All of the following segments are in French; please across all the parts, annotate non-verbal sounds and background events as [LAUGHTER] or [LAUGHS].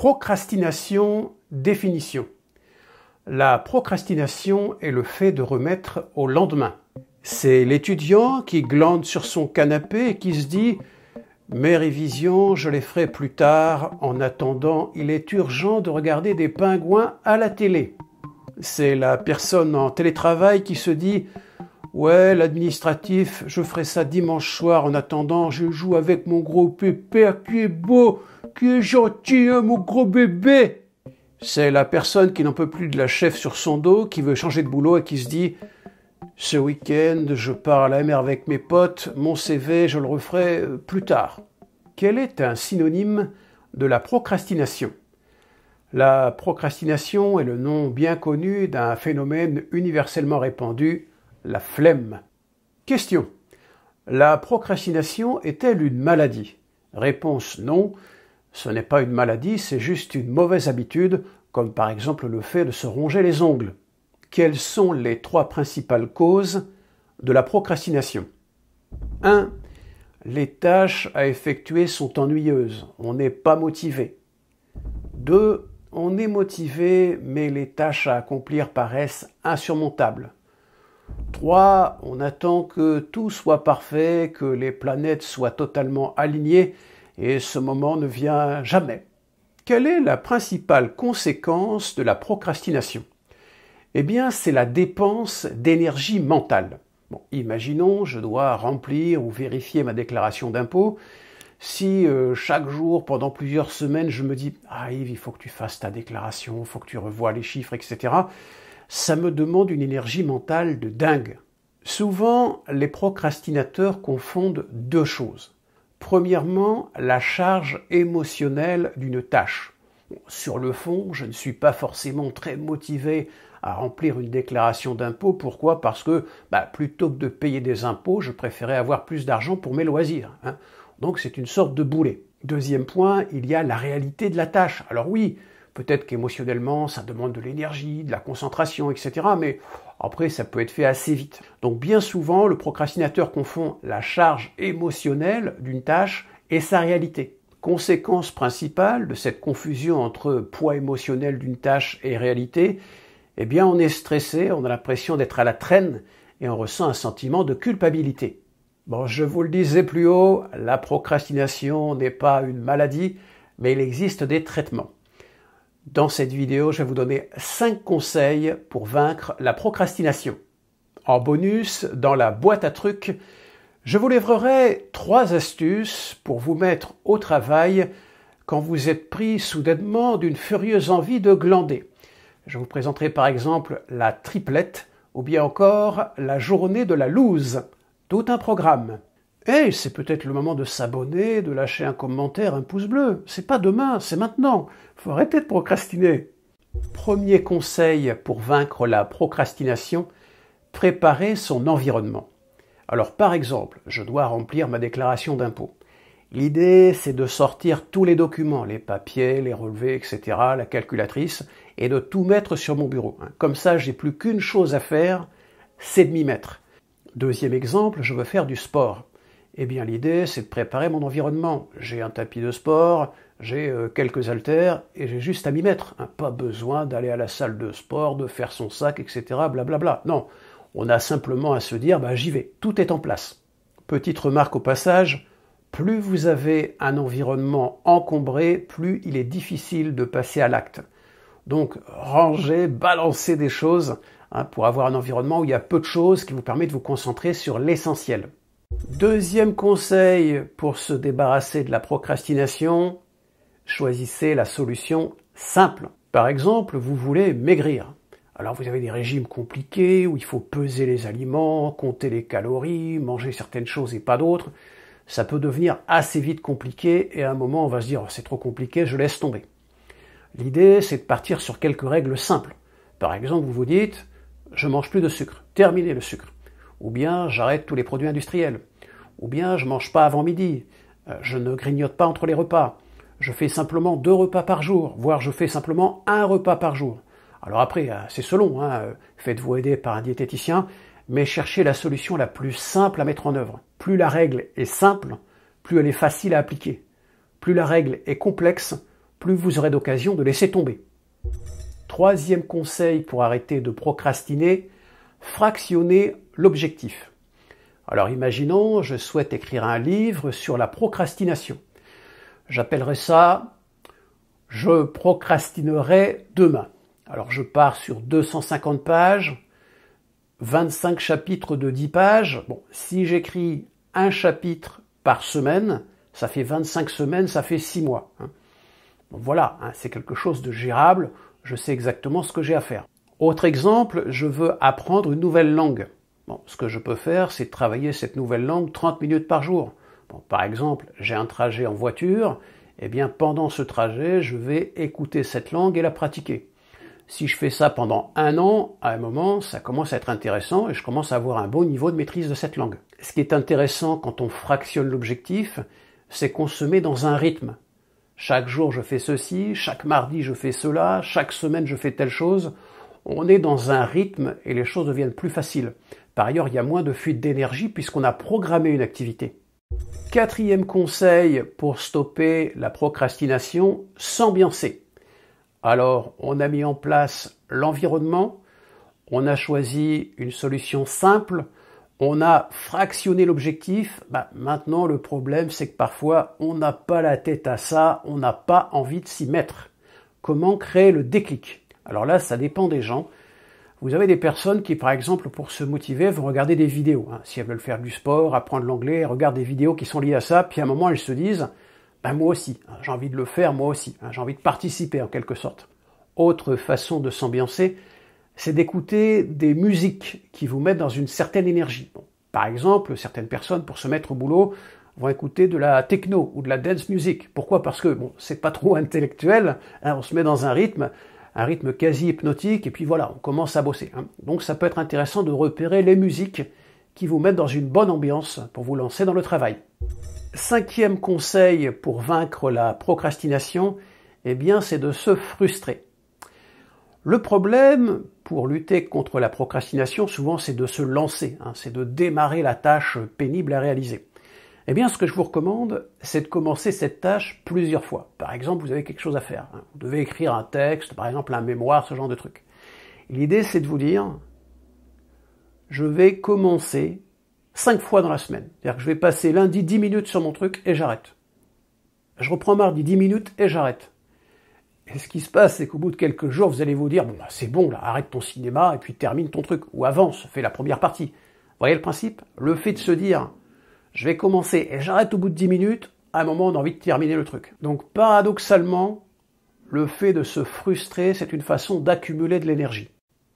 Procrastination, définition. La procrastination est le fait de remettre au lendemain. C'est l'étudiant qui glande sur son canapé et qui se dit Mes révisions, je les ferai plus tard. En attendant, il est urgent de regarder des pingouins à la télé. C'est la personne en télétravail qui se dit Ouais, l'administratif, je ferai ça dimanche soir. En attendant, je joue avec mon gros pépère qui est beau tu es gentil, hein, mon gros bébé C'est la personne qui n'en peut plus de la chef sur son dos, qui veut changer de boulot et qui se dit Ce week-end, je pars à la mer avec mes potes, mon CV, je le referai euh, plus tard. Quel est un synonyme de la procrastination La procrastination est le nom bien connu d'un phénomène universellement répandu, la flemme. Question. La procrastination est-elle une maladie Réponse non, ce n'est pas une maladie, c'est juste une mauvaise habitude, comme par exemple le fait de se ronger les ongles. Quelles sont les trois principales causes de la procrastination 1. Les tâches à effectuer sont ennuyeuses, on n'est pas motivé. 2. On est motivé, mais les tâches à accomplir paraissent insurmontables. 3. On attend que tout soit parfait, que les planètes soient totalement alignées et ce moment ne vient jamais. Quelle est la principale conséquence de la procrastination Eh bien, c'est la dépense d'énergie mentale. imaginons, je dois remplir ou vérifier ma déclaration d'impôt. Si euh, chaque jour, pendant plusieurs semaines, je me dis Ah Yves, il faut que tu fasses ta déclaration, il faut que tu revoies les chiffres, etc., ça me demande une énergie mentale de dingue. Souvent, les procrastinateurs confondent deux choses. Premièrement, la charge émotionnelle d'une tâche. Sur le fond, je ne suis pas forcément très motivé à remplir une déclaration d'impôt. Pourquoi Parce que bah, plutôt que de payer des impôts, je préférais avoir plus d'argent pour mes loisirs. Hein. Donc c'est une sorte de boulet. Deuxième point, il y a la réalité de la tâche. Alors oui, peut-être qu'émotionnellement, ça demande de l'énergie, de la concentration, etc. Mais après, ça peut être fait assez vite. Donc bien souvent, le procrastinateur confond la charge émotionnelle d'une tâche et sa réalité. Conséquence principale de cette confusion entre poids émotionnel d'une tâche et réalité, eh bien on est stressé, on a l'impression d'être à la traîne et on ressent un sentiment de culpabilité. Bon, je vous le disais plus haut, la procrastination n'est pas une maladie, mais il existe des traitements. Dans cette vidéo, je vais vous donner 5 conseils pour vaincre la procrastination. En bonus, dans la boîte à trucs, je vous livrerai 3 astuces pour vous mettre au travail quand vous êtes pris soudainement d'une furieuse envie de glander. Je vous présenterai par exemple la triplette ou bien encore la journée de la loose, tout un programme c'est peut-être le moment de s'abonner, de lâcher un commentaire, un pouce bleu. C'est pas demain, c'est maintenant. Faut arrêter de procrastiner. Premier conseil pour vaincre la procrastination, préparer son environnement. Alors par exemple, je dois remplir ma déclaration d'impôt. L'idée, c'est de sortir tous les documents, les papiers, les relevés, etc., la calculatrice, et de tout mettre sur mon bureau. Hein. Comme ça, j'ai plus qu'une chose à faire, c'est de m'y mettre. Deuxième exemple, je veux faire du sport. Eh bien, l'idée, c'est de préparer mon environnement. J'ai un tapis de sport, j'ai euh, quelques haltères et j'ai juste à m'y mettre. Hein, pas besoin d'aller à la salle de sport, de faire son sac, etc. Blablabla. Bla bla. Non, on a simplement à se dire, bah, j'y vais. Tout est en place. Petite remarque au passage, plus vous avez un environnement encombré, plus il est difficile de passer à l'acte. Donc, ranger, balancer des choses hein, pour avoir un environnement où il y a peu de choses qui vous permet de vous concentrer sur l'essentiel. Deuxième conseil pour se débarrasser de la procrastination, choisissez la solution simple. Par exemple, vous voulez maigrir. Alors vous avez des régimes compliqués où il faut peser les aliments, compter les calories, manger certaines choses et pas d'autres. Ça peut devenir assez vite compliqué et à un moment on va se dire oh, c'est trop compliqué, je laisse tomber. L'idée c'est de partir sur quelques règles simples. Par exemple, vous vous dites je mange plus de sucre, terminez le sucre ou bien j'arrête tous les produits industriels, ou bien je mange pas avant midi, euh, je ne grignote pas entre les repas, je fais simplement deux repas par jour, voire je fais simplement un repas par jour. Alors après, euh, c'est selon, hein, euh, faites-vous aider par un diététicien, mais cherchez la solution la plus simple à mettre en œuvre. Plus la règle est simple, plus elle est facile à appliquer. Plus la règle est complexe, plus vous aurez d'occasion de laisser tomber. Troisième conseil pour arrêter de procrastiner, fractionner l'objectif. Alors imaginons, je souhaite écrire un livre sur la procrastination. J'appellerai ça Je procrastinerai demain. Alors je pars sur 250 pages, 25 chapitres de 10 pages. Bon, si j'écris un chapitre par semaine, ça fait 25 semaines, ça fait 6 mois. Hein. voilà, hein, c'est quelque chose de gérable, je sais exactement ce que j'ai à faire. Autre exemple, je veux apprendre une nouvelle langue. Bon, ce que je peux faire, c'est travailler cette nouvelle langue 30 minutes par jour. par exemple, j'ai un trajet en voiture, eh bien pendant ce trajet, je vais écouter cette langue et la pratiquer. Si je fais ça pendant un an, à un moment, ça commence à être intéressant et je commence à avoir un bon niveau de maîtrise de cette langue. Ce qui est intéressant quand on fractionne l'objectif, c'est qu'on se met dans un rythme. Chaque jour, je fais ceci, chaque mardi, je fais cela, chaque semaine, je fais telle chose on est dans un rythme et les choses deviennent plus faciles. Par ailleurs, il y a moins de fuite d'énergie puisqu'on a programmé une activité. Quatrième conseil pour stopper la procrastination, s'ambiancer. Alors, on a mis en place l'environnement, on a choisi une solution simple, on a fractionné l'objectif. Bah, maintenant, le problème, c'est que parfois, on n'a pas la tête à ça, on n'a pas envie de s'y mettre. Comment créer le déclic alors là, ça dépend des gens. Vous avez des personnes qui, par exemple, pour se motiver, vont regarder des vidéos. Hein. Si elles veulent faire du sport, apprendre l'anglais, elles regardent des vidéos qui sont liées à ça, puis à un moment, elles se disent ben, moi aussi, hein, j'ai envie de le faire, moi aussi, hein, j'ai envie de participer en quelque sorte. Autre façon de s'ambiancer, c'est d'écouter des musiques qui vous mettent dans une certaine énergie. par exemple, certaines personnes, pour se mettre au boulot, vont écouter de la techno ou de la dance music. Pourquoi Parce que bon, c'est pas trop [LAUGHS] intellectuel, on se met dans un rythme, un rythme quasi hypnotique, et puis voilà, on commence à bosser. Hein. Donc ça peut être intéressant de repérer les musiques qui vous mettent dans une bonne ambiance pour vous lancer dans le travail. Cinquième conseil pour vaincre la procrastination, eh bien c'est de se frustrer. Le problème pour lutter contre la procrastination, souvent c'est de se lancer, hein, c'est de démarrer la tâche pénible à réaliser eh bien, ce que je vous recommande, c'est de commencer cette tâche plusieurs fois. Par exemple, vous avez quelque chose à faire. Hein. Vous devez écrire un texte, par exemple un mémoire, ce genre de truc. L'idée, c'est de vous dire, je vais commencer cinq fois dans la semaine. C'est-à-dire que je vais passer lundi dix minutes sur mon truc et j'arrête. Je reprends mardi dix minutes et j'arrête. Et ce qui se passe, c'est qu'au bout de quelques jours, vous allez vous dire, bon, bah, c'est bon, arrête ton cinéma et puis termine ton truc. Ou avance, fais la première partie. Vous voyez le principe Le fait de se dire, je vais commencer et j'arrête au bout de 10 minutes, à un moment on a envie de terminer le truc. Donc paradoxalement, le fait de se frustrer, c'est une façon d'accumuler de l'énergie.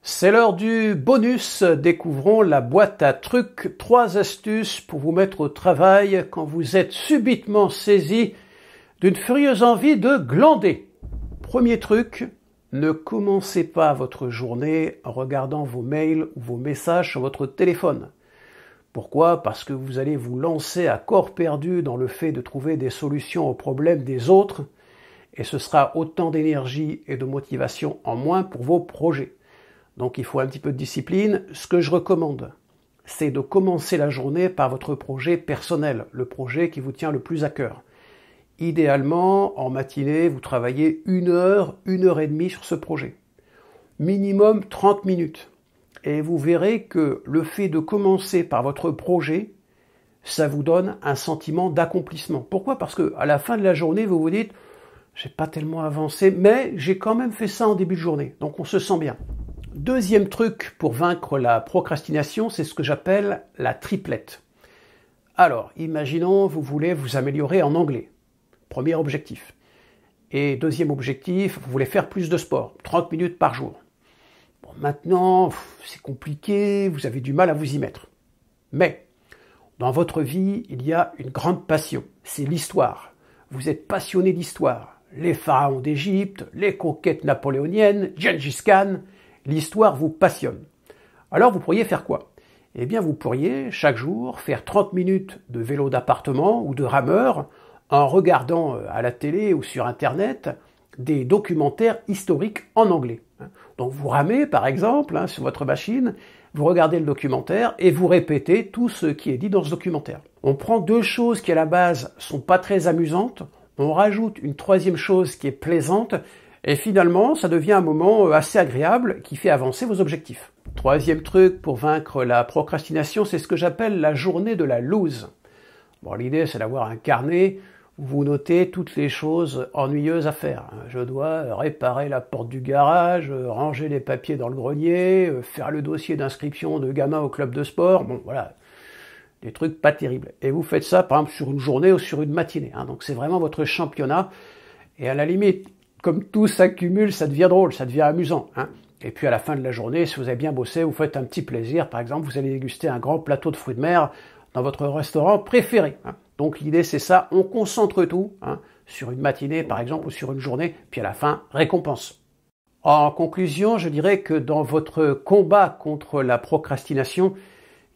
C'est l'heure du bonus. Découvrons la boîte à trucs. Trois astuces pour vous mettre au travail quand vous êtes subitement saisi d'une furieuse envie de glander. Premier truc, ne commencez pas votre journée en regardant vos mails ou vos messages sur votre téléphone. Pourquoi Parce que vous allez vous lancer à corps perdu dans le fait de trouver des solutions aux problèmes des autres, et ce sera autant d'énergie et de motivation en moins pour vos projets. Donc il faut un petit peu de discipline. Ce que je recommande, c'est de commencer la journée par votre projet personnel, le projet qui vous tient le plus à cœur. Idéalement, en matinée, vous travaillez une heure, une heure et demie sur ce projet. Minimum 30 minutes et vous verrez que le fait de commencer par votre projet, ça vous donne un sentiment d'accomplissement. Pourquoi Parce que à la fin de la journée, vous vous dites j'ai pas tellement avancé, mais j'ai quand même fait ça en début de journée. Donc on se sent bien. Deuxième truc pour vaincre la procrastination, c'est ce que j'appelle la triplette. Alors, imaginons vous voulez vous améliorer en anglais. Premier objectif. Et deuxième objectif, vous voulez faire plus de sport, 30 minutes par jour maintenant, c'est compliqué, vous avez du mal à vous y mettre. Mais dans votre vie, il y a une grande passion, c'est l'histoire. Vous êtes passionné d'histoire. Les pharaons d'Égypte, les conquêtes napoléoniennes, Gengis Khan, l'histoire vous passionne. Alors vous pourriez faire quoi Eh bien vous pourriez chaque jour faire 30 minutes de vélo d'appartement ou de rameur en regardant euh, à la télé ou sur Internet des documentaires historiques en anglais. Donc vous ramez par exemple hein, sur votre machine, vous regardez le documentaire et vous répétez tout ce qui est dit dans ce documentaire. On prend deux choses qui à la base sont pas très amusantes, on rajoute une troisième chose qui est plaisante et finalement ça devient un moment euh, assez agréable qui fait avancer vos objectifs. Troisième truc pour vaincre la procrastination, c'est ce que j'appelle la journée de la lose. Bon, l'idée c'est d'avoir un carnet vous notez toutes les choses ennuyeuses à faire. Je dois réparer la porte du garage, ranger les papiers dans le grenier, faire le dossier d'inscription de gamin au club de sport. Bon, voilà, des trucs pas terribles. Et vous faites ça, par exemple, sur une journée ou sur une matinée. Hein. Donc c'est vraiment votre championnat. Et à la limite, comme tout s'accumule, ça devient drôle, ça devient amusant. Hein. Et puis à la fin de la journée, si vous avez bien bossé, vous faites un petit plaisir. Par exemple, vous allez déguster un grand plateau de fruits de mer dans votre restaurant préféré. Hein. Donc l'idée c'est ça, on concentre tout hein, sur une matinée par exemple ou sur une journée, puis à la fin, récompense. En conclusion, je dirais que dans votre combat contre la procrastination,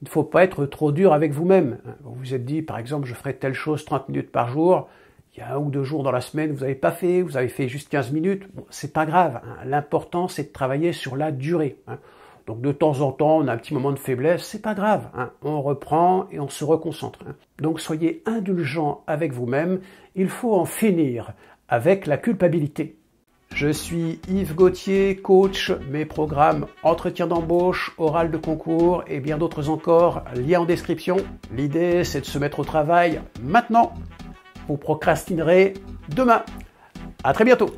il ne faut pas être trop dur avec vous-même. Vous vous êtes dit, par exemple, je ferai telle chose 30 minutes par jour, il y a un ou deux jours dans la semaine, vous n'avez pas fait, vous avez fait juste 15 minutes, bon, c'est pas grave. Hein. L'important, c'est de travailler sur la durée. Hein. Donc de temps en temps, on a un petit moment de faiblesse, c'est pas grave, hein. on reprend et on se reconcentre. Hein. Donc soyez indulgent avec vous-même, il faut en finir avec la culpabilité. Je suis Yves Gauthier, coach, mes programmes entretien d'embauche, oral de concours et bien d'autres encore, lien en description. L'idée, c'est de se mettre au travail maintenant. Vous procrastinerez demain. À très bientôt